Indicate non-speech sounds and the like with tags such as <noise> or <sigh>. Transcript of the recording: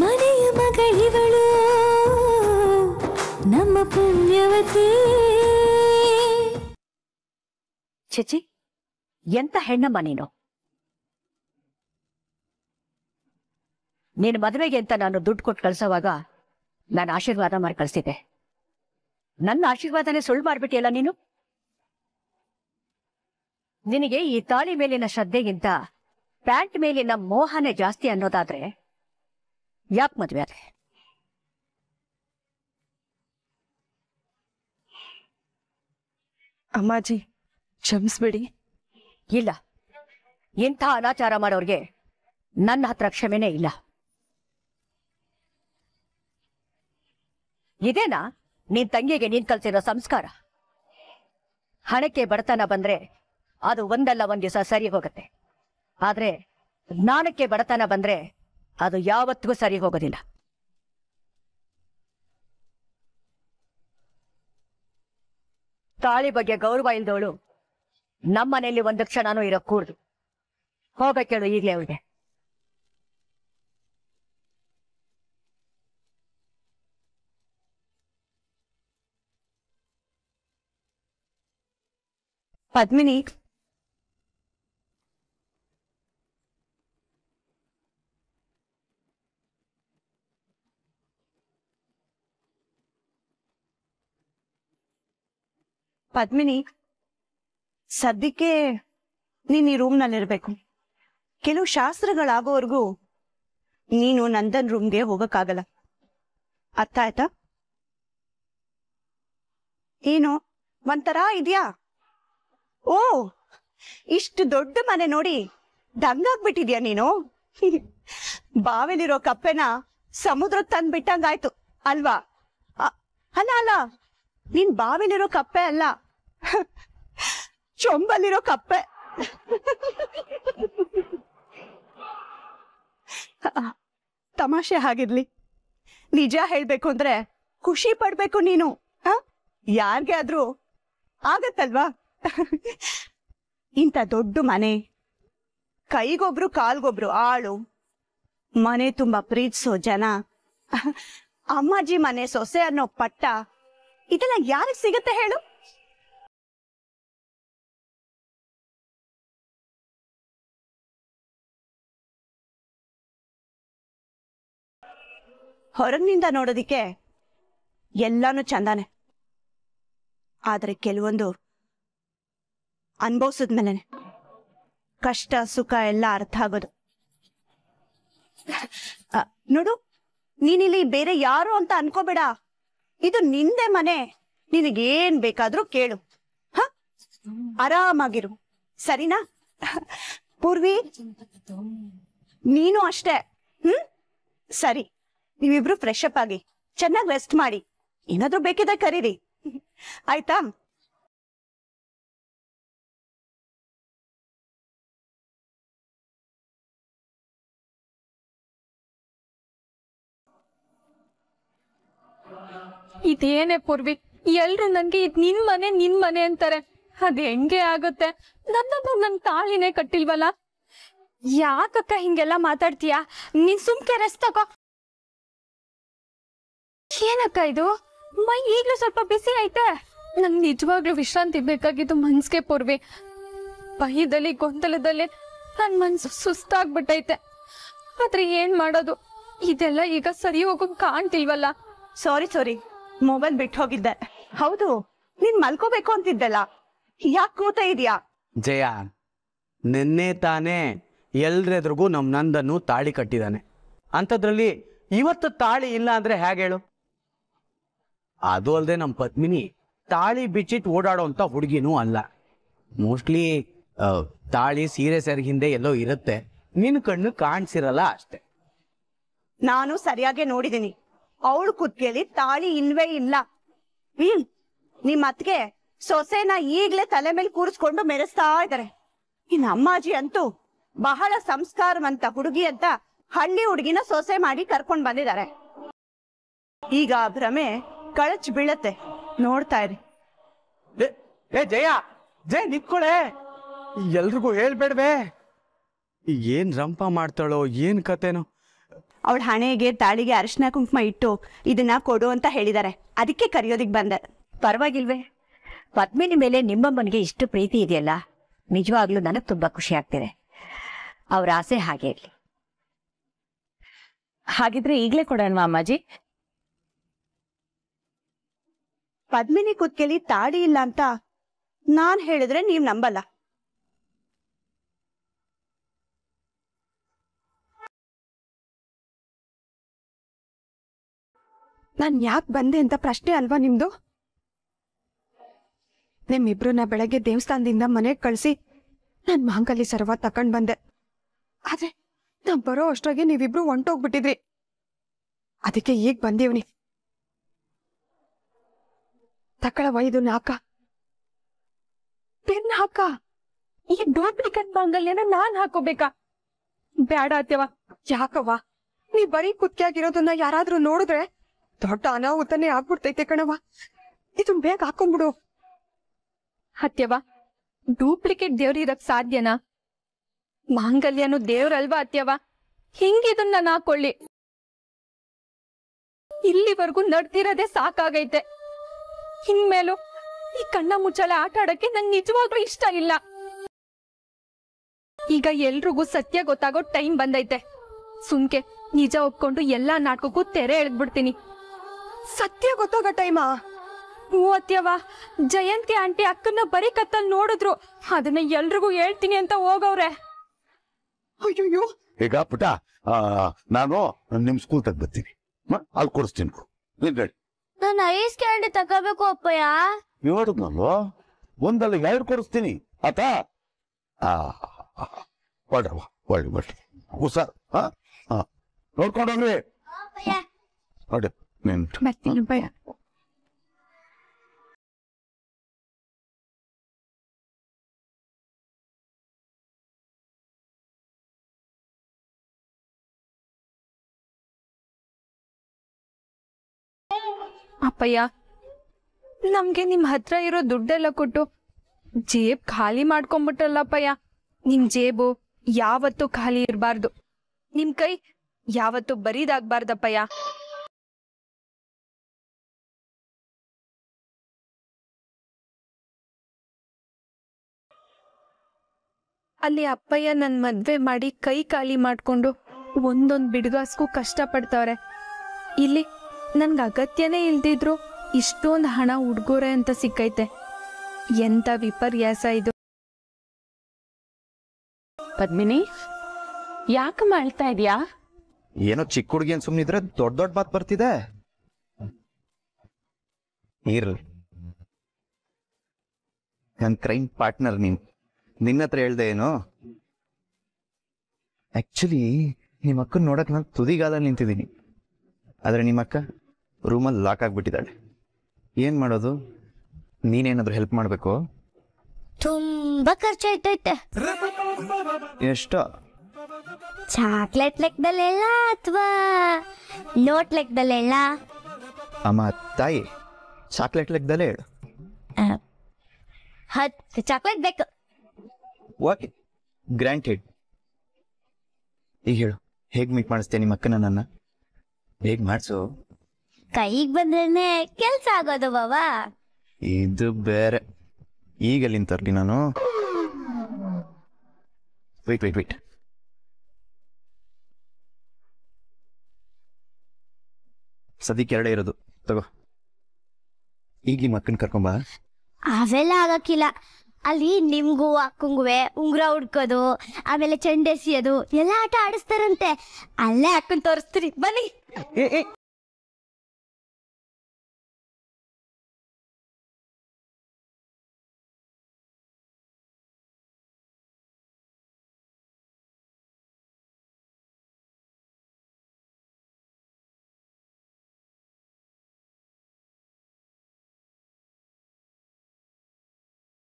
ಮನೆಯ ಮಗಳಿವಳು ನಮ್ಮ ಪುಣ್ಯವತಿ ಚಿಚಿ ಎಂತ ಹೆಣ್ಣಮ್ಮ ನೀನು ನೀನು ಮದುವೆಗೆ ಅಂತ ನಾನು ದುಡ್ಡು ಕೊಟ್ಟು ಕಳಿಸೋವಾಗ ನಾನು ಆಶೀರ್ವಾದ ಮಾಡಿ ಕಳಿಸಿದ್ದೆ ನನ್ನ ಆಶೀರ್ವಾದನೇ ಸುಳ್ಳು ಮಾಡಿಬಿಟ್ಟಿಯಲ್ಲ ನೀನು ನಿನಗೆ ಈ ತಾಳಿ ಮೇಲಿನ ಶ್ರದ್ಧೆಗಿಂತ ಪ್ಯಾಂಟ್ ಮೇಲಿನ ಮೋಹನೇ ಜಾಸ್ತಿ ಅನ್ನೋದಾದ್ರೆ ಯಾಕೆ ಮದ್ವೆ ಆದ್ರೆ ಅಮ್ಮಾಜಿ ಕ್ಷಮಿಸ್ಬೇಡಿ ಇಲ್ಲ ಇಂಥ ಅನಾಚಾರ ಮಾಡೋರಿಗೆ ನನ್ನ ಹತ್ರ ಕ್ಷಮೆನೇ ಇಲ್ಲ ಇದೇನಾ ನಿನ್ ತಂಗಿಗೆ ನೀನ್ ಕಲ್ಸಿರೋ ಸಂಸ್ಕಾರ ಹಣಕ್ಕೆ ಬಡತನ ಬಂದ್ರೆ ಅದು ಒಂದಲ್ಲ ಒಂದ್ ದಿವಸ ಸರಿ ಹೋಗುತ್ತೆ ಆದ್ರೆ ಜ್ಞಾನಕ್ಕೆ ಬಡತನ ಬಂದ್ರೆ ಅದು ಯಾವತ್ತಿಗೂ ಸರಿ ಹೋಗೋದಿಲ್ಲ ತಾಳಿ ಬಗ್ಗೆ ಗೌರವ ಇಲ್ದವಳು ನಮ್ಮ ಒಂದು ಕ್ಷಣನೂ ಇರೋ ಕೂರ್ದು ಹೋಗಕ್ಕೇಳು ಈಗಲೇ ಅವಳಿಗೆ ಪದ್ಮಿನಿ ಪದ್ಮಿನಿ ಸದ್ಯಕ್ಕೆ ನೀನ್ ಈ ಇರ್ಬೇಕು ಕೆಲವು ಶಾಸ್ತ್ರಗಳಾಗೋವರೆಗೂ ನೀನು ನಂದನ್ ರೂಮ್ಗೆ ಹೋಗಕ್ಕಾಗಲ್ಲ ಅರ್ಥ ಆಯ್ತಾ ಏನು ಒಂಥರ ಇದೆಯಾ ಓ ಇಷ್ಟು ದೊಡ್ಡ ಮನೆ ನೋಡಿ ದಂಗಾಗ್ಬಿಟ್ಟಿದ್ಯಾ ನೀನು ಬಾವಿಲಿರೋ ಕಪ್ಪೆನ ಸಮುದ್ರ ತಂದ್ಬಿಟ್ಟಂಗಾಯ್ತು ಅಲ್ವಾ ಅಲ್ಲ ಅಲ್ಲ ನೀನ್ ಬಾವಿಲಿರೋ ಕಪ್ಪೆ ಅಲ್ಲ <laughs> ಚೊಂಬಲ್ಲಿರೋ ಕಪ್ಪೆ <laughs> ತಮಾಷೆ ಹಾಗಿರ್ಲಿ ನಿಜ ಹೇಳ್ಬೇಕು ಅಂದ್ರೆ ಖುಷಿ ಪಡ್ಬೇಕು ನೀನು ಯಾರಿಗೆ ಆದ್ರೂ ಆಗತ್ತಲ್ವಾ ಇಂಥ ದೊಡ್ಡ ಮನೆ ಕೈಗೊಬ್ರು ಕಾಲ್ಗೊಬ್ರು ಆಳು ಮನೆ ತುಂಬಾ ಪ್ರೀತಿಸೋ ಜನ ಅಮ್ಮಾಜಿ ಮನೆ ಸೊಸೆ ಅನ್ನೋ ಪಟ್ಟ ಇದೆಲ್ಲ ಯಾರಿಗೆ ಸಿಗತ್ತೆ ಹೇಳು ಹೊರಗಿನಿಂದ ನೋಡೋದಿಕ್ಕೆ ಎಲ್ಲಾನು ಚಂದಾನೆ ಆದರೆ ಕೆಲವೊಂದು ಅನ್ಭವಿಸಿದ್ಮೇಲೆ ಕಷ್ಟ ಸುಖ ಎಲ್ಲ ಅರ್ಥ ಆಗೋದು ನೋಡು ನೀನಿಲ್ಲಿ ಬೇರೆ ಯಾರು ಅಂತ ಅನ್ಕೋಬೇಡ ಇದು ನಿಂದೆ ಮನೆ ನಿನಗೇನ್ ಬೇಕಾದ್ರೂ ಕೇಳು ಹ ಆರಾಮಾಗಿರು ಸರಿನಾ ಪೂರ್ವಿ ನೀನು ಅಷ್ಟೇ ಹ್ಮ್ ಸರಿ ನೀವಿಬ್ರು ಫ್ರೆಶ್ ಅಪ್ ಆಗಿ ಚೆನ್ನಾಗಿ ರೆಸ್ಟ್ ಮಾಡಿ ಏನಾದ್ರೂ ಬೇಕಿದ್ರೆ ಕರೀರಿ ಆಯ್ತಾ ಇದೇನೆ ಪೂರ್ವಿ ಎಲ್ರು ನಂಗೆ ಇದ್ ನಿನ್ ಮನೆ ನಿನ್ ಮನೆ ಅಂತಾರೆ ಅದ್ ಹೆಂಗೆ ಆಗುತ್ತೆ ನನ್ನೊಬ್ಬ ನನ್ ತಾಳಿನೇ ಕಟ್ಟಿಲ್ವಲ್ಲ ಯಾಕಕ್ಕ ಹಿಂಗೆಲ್ಲ ಮಾತಾಡ್ತೀಯಾ ನೀನ್ ಸುಮ್ಕೆ ರೆಸ್ಟ್ ತಗೋ ಏನಕ್ಕ ಇದು ಮೈ ಈಗಲೂ ಸ್ವಲ್ಪ ಬಿಸಿ ಐತೆ ನಂಗೆ ನಿಜವಾಗ್ಲೂ ವಿಶ್ರಾಂತಿ ಬೇಕಾಗಿದ್ದು ಮನ್ಸಿಗೆ ಪೂರ್ವಿ ಭಯದಲ್ಲಿ ಗೊಂದಲದಲ್ಲಿ ನನ್ನ ಮನ್ಸು ಸುಸ್ತಾಗ್ಬಿಟ್ಟೈತೆ ಆದ್ರೆ ಏನ್ ಮಾಡೋದು ಇದೆಲ್ಲ ಈಗ ಸರಿ ಹೋಗೋಕ್ ಕಾಣ್ತಿಲ್ವಲ್ಲ ಸಾರಿ ಸಾರಿ ಮೊಬೈಲ್ ಬಿಟ್ಟು ಹೋಗಿದ್ದೆ ಹೌದು ನೀನ್ ಮಲ್ಕೋಬೇಕು ಅಂತಿದ್ದಲ್ಲ ಯಾಕೆ ಕೂತ ಇದೆಯಾ ಜಯ ನಿನ್ನೆ ತಾನೇ ಎಲ್ರೆದ್ರಿಗೂ ನಮ್ಮ ನಂದನ್ನು ತಾಳಿ ಕಟ್ಟಿದಾನೆ ಅಂತದ್ರಲ್ಲಿ ಇವತ್ತು ತಾಳಿ ಇಲ್ಲ ಅಂದ್ರೆ ಹೇಗೆ ಹೇಳು ಅದು ಅಲ್ಲದೆ ನಮ್ಮ ಪದ್ಮಿನಿ ತಾಳಿ ಬಿಚ್ಚಿಟ್ ಓಡಾಡುವಂಥ ಹುಡುಗಿನೂ ಅಲ್ಲ ಮೋಸ್ಟ್ಲಿ ತಾಳಿ ಸೀರೆ ಸೆರಗಿ ಹಿಂದೆ ಎಲ್ಲೋ ಇರುತ್ತೆ ನಿನ್ನ ಕಣ್ಣು ಕಾಣಿಸಿರಲ್ಲ ಅಷ್ಟೆ ನಾನು ಸರಿಯಾಗಿ ನೋಡಿದೀನಿ ಅವಳು ಕುತ್ತಿಗೆಲಿ ತಾಳಿ ಇಲ್ವೇ ಇಲ್ಲ ಹ್ಮ್ ನಿಮ್ ಅತ್ಗೆ ಸೊಸೆನ ಈಗ್ಲೇ ತಲೆ ಮೇಲೆ ಕೂರಿಸ್ಕೊಂಡು ಮೆರೆಸ್ತಾ ಇದಾರೆ ಇನ್ ಅಮ್ಮಾಜಿ ಅಂತೂ ಬಹಳ ಸಂಸ್ಕಾರವಂತ ಹುಡುಗಿ ಅಂತ ಹಳ್ಳಿ ಹುಡುಗಿನ ಸೊಸೆ ಮಾಡಿ ಕರ್ಕೊಂಡು ಬಂದಿದ್ದಾರೆ ಈಗ ಭ್ರಮೆ ಕಳಚ್ ಬೀಳತ್ತೆ ನೋಡ್ತಾ ಇರಿ ಏ ಜಯ ಜಯ ನಿತ್ಕೊಳೆ ಎಲ್ರಿಗೂ ಹೇಳ್ಬೇಡ್ವೆ ಏನ್ ರಂಪ ಮಾಡ್ತಾಳೋ ಏನ್ ಕತೆನೋ ಅವಳ ಹಣೆಗೆ ತಾಳಿಗೆ ಅರಿಶಿನ ಕುಂಕುಮ ಇಟ್ಟು ಇದನ್ನ ಕೊಡು ಅಂತ ಹೇಳಿದ್ದಾರೆ ಅದಕ್ಕೆ ಕರೆಯೋದಿಕ್ ಬಂದೆ ಪರವಾಗಿಲ್ವೇ ಪದ್ಮಿನಿ ಮೇಲೆ ನಿಮ್ಮಮ್ಮನಿಗೆ ಇಷ್ಟು ಪ್ರೀತಿ ಇದೆಯಲ್ಲ ನಿಜವಾಗ್ಲೂ ನನಗೆ ತುಂಬಾ ಖುಷಿ ಆಗ್ತಿದೆ ಅವ್ರ ಆಸೆ ಹಾಗೆ ಇರಲಿ ಹಾಗಿದ್ರೆ ಈಗಲೇ ಕೊಡೋಣ ಅಮ್ಮಾಜಿ ಪದ್ಮಿನಿ ಕುತ್ಕೆಲಿ ತಾಡಿ ಇಲ್ಲ ಅಂತ ನಾನ್ ಹೇಳಿದ್ರೆ ನೀವ್ ನಂಬಲ್ಲ ನಾನ್ ಯಾಕೆ ಬಂದೆ ಅಂತ ಪ್ರಶ್ನೆ ಅಲ್ವಾ ನಿಮ್ದು ನಿಮ್ಮಿಬ್ರನ್ನ ಬೆಳಗ್ಗೆ ದೇವಸ್ಥಾನದಿಂದ ಮನೆಗ್ ಕಳ್ಸಿ ನನ್ ಮಾಂಗಲ್ಯ ಸರ್ವ ತಕೊಂಡ್ ಬಂದೆ ಆದ್ರೆ ನಾನ್ ಬರೋ ಅಷ್ಟೊಗೆ ನೀವಿಬ್ರು ಹೊಂಟೋಗ್ಬಿಟ್ಟಿದ್ರಿ ಅದಕ್ಕೆ ಈಗ ಬಂದೀವ್ನಿ ತಕಳವ ಇದನ್ನ ನಾಕ ಪೆನ್ ಹಾಕ ಈ ಡೂಪ್ಲಿಕೇಟ್ ಮಾಂಗಲ್ಯನ ನಾನ್ ಹಾಕೋಬೇಕಾ ಬ್ಯಾಡ ಅತ್ಯವ ಯಾಕವ್ವ ನೀ ಬರೀ ಕುತ್ತಿಯಾಗಿರೋದನ್ನ ಯಾರಾದ್ರೂ ನೋಡಿದ್ರೆ ದೊಡ್ಡ ಅನಾಹುತನೇ ಆಗ್ಬಿಡ್ತೈತೆ ಕಣವ ಇದು ಬೇಗ ಹಾಕೊಂಡ್ಬಿಡು ಅತ್ಯವ ಡೂಪ್ಲಿಕೇಟ್ ದೇವ್ರಿರಕ್ ಸಾಧ್ಯನಾ ಮಾಂಗಲ್ಯನು ದೇವ್ರಲ್ವಾ ಅತ್ಯವ ಹಿಂಗಿದನ್ನ ನಾಕೊಳ್ಳಿ ಹಾಕೊಳ್ಳಿ ಇಲ್ಲಿವರೆಗೂ ನಡ್ತಿರೋದೇ ಸಾಕಾಗೈತೆ ಇನ್ಮೇಲೂ ಈ ಕಣ್ಣ ಮುಚ್ಚಳ ಆಟ ಆಡಕ್ಕೆ ನಂಗೆ ನಿಜವಾಗ್ಲೂ ಇಷ್ಟ ಇಲ್ಲ ಈಗ ಎಲ್ರಿಗೂ ಸತ್ಯ ಗೊತ್ತಾಗೋ ಟೈಮ್ ಬಂದೈತೆ ಸುಮ್ಕೆ ನಿಜ ಒಪ್ಕೊಂಡು ಎಲ್ಲಾ ನಾಟಕಕ್ಕೂ ತೆರೆ ಎಳ್ದ್ಬಿಡ್ತೀನಿ ಸತ್ಯ ಗೊತ್ತಾಗೋ ಟೈಮ ಮೂವತ್ಯವ ಜಯಂತಿ ಆಂಟಿ ಅಕ್ಕನ ಬರೀ ಕತ್ತಲ್ ನೋಡಿದ್ರು ಅದನ್ನ ಎಲ್ರಿಗೂ ಹೇಳ್ತೀನಿ ಅಂತ ಹೋಗವ್ರೆ ಅಯ್ಯೋ ಈಗ ಪುಟ ನಾನು ನಿಮ್ ಸ್ಕೂಲ್ ತಗ್ ಬರ್ತೀನಿ ಅಲ್ಲಿ ಕೊಡಿಸ್ತೀನಿ ನನ್ನ ಐಸ್ ಕ್ಯಾಂಡಿ ತಗೋಬೇಕು ಅಪ್ಪಯ್ಯ ಹೇಳಿದ್ನಲ್ವ ಒಂದಲ್ಲ ಎರಡು ಕೊಡಿಸ್ತೀನಿ ಆತಾ ಒಳ್ರವ್ವ ಒಳ್ಳೆ ಒಳ್ಳೆ ಹುಷಾರ್ ನೋಡ್ಕೊಂಡೋಗ್ರಿ ನೋಡಿ ನಿಂತು ಬರ್ತೀನಿ ಭಯ ಅಪ್ಪಯ್ಯ ನಮ್ಗೆ ನಿಮ್ ಹತ್ರ ಇರೋ ದುಡ್ಡೆಲ್ಲ ಕೊಟ್ಟು ಜೇಬ್ ಖಾಲಿ ಅಪ್ಪಯ್ಯ ನಿಮ್ ಜೇಬು ಯಾವತ್ತೂ ಖಾಲಿ ಇರಬಾರ್ದು ನಿಮ್ ಕೈ ಯಾವತ್ತೂ ಬರೀದಾಗ್ಬಾರ್ದಪ್ಪಯ್ಯ ಅಲ್ಲಿ ಅಪ್ಪಯ್ಯ ನನ್ ಮದ್ವೆ ಮಾಡಿ ಕೈ ಖಾಲಿ ಮಾಡ್ಕೊಂಡು ಒಂದೊಂದ್ ಬಿಡ್ಗಾಸ್ಗೂ ಕಷ್ಟ ಪಡ್ತವ್ರೆ ಇಲ್ಲಿ ನನ್ಗೆ ಅಗತ್ಯನೇ ಇಲ್ದಿದ್ರು ಇಷ್ಟೊಂದು ಹಣ ಉಡುಗೊರೆ ಅಂತ ಸಿಕ್ಕೈತೆ ಎಂತ ವಿಪರ್ಯಾಸ ಇದು ಪದ್ಮಿನಿ ಯಾಕೆ ಅಳ್ತಾ ಇದೆಯಾ ಏನೋ ಚಿಕ್ಕ ಹುಡುಗಿ ಸುಮ್ಮನಿದ್ರೆ ದೊಡ್ಡ ದೊಡ್ಡ ಮಾತು ಬರ್ತಿದೆ ಇರ್ಲಿ ನನ್ನ ಕ್ರೈಮ್ ಪಾರ್ಟ್ನರ್ ನೀನು ನಿನ್ನ ಹತ್ರ ಹೇಳ್ದೆ ಏನು ಆಕ್ಚುಲಿ ನಿಮ್ಮ ಅಕ್ಕನ ನೋಡಕ್ ನಾನು ತುದಿಗಾಲ ನಿಂತಿದ್ದೀನಿ ಆದ್ರೆ ನಿಮ್ಮ ಅಕ್ಕ ರೂಮಲ್ಲಿ ಲಾಕ್ ಆಗಿಬಿಟ್ಟಿದ್ದಾಳೆ ಏನು ಮಾಡೋದು ನೀನೇನಾದರೂ ಹೆಲ್ಪ್ ಮಾಡಬೇಕು ತುಂಬಾ ಖರ್ಚಾಯ್ತೈತೆ ಎಷ್ಟೋ ಚಾಕ್ಲೇಟ್ ಲೆಕ್ಕದಲ್ಲೆಲ್ಲ ಅಥವಾ ನೋಟ್ ಲೆಕ್ಕದಲ್ಲೆಲ್ಲ ಅಮ್ಮ ತಾಯಿ ಚಾಕ್ಲೇಟ್ ಲೆಕ್ಕದಲ್ಲೇ ಹೇಳು ಹತ್ತು ಚಾಕ್ಲೇಟ್ ಬೇಕು ಓಕೆ ಗ್ರ್ಯಾಂಟೆಡ್ ಈಗ ಹೇಳು ಹೇಗೆ ಮೀಟ್ ಮಾಡಿಸ್ತೇನೆ ನಿಮ್ಮ ಅಕ್ಕನ ನನ್ನ ಹೇಗೆ ಮಾಡಿಸು ಕೈಗ್ ಬಂದ್ರೇನೆ ಕೆಲ್ಸ ಆಗೋದು ಬಾವಾ ಇದು ಬೇರೆ ಈಗ ಎಲ್ಲಿಂದ ತರ್ಲಿ ನಾನು ವೆಯ್ಟ್ ಎರಡೇ ಇರೋದು ತಗೋ ಈಗ ನಿಮ್ಮ ಅಕ್ಕನ ಕರ್ಕೊಂಬ ಅವೆಲ್ಲ ಆಗಕ್ಕಿಲ್ಲ ಅಲ್ಲಿ ನಿಮ್ಗೂ ಅಕ್ಕಂಗುವೆ ಉಂಗುರ ಹುಡ್ಕೋದು ಆಮೇಲೆ ಚೆಂಡೆಸಿಯೋದು ಎಲ್ಲ ಆಟ ಆಡಿಸ್ತಾರಂತೆ ಅಲ್ಲೇ ಅಕ್ಕನ್ ತೋರಿಸ್ತೀರಿ ಬನ್ನಿ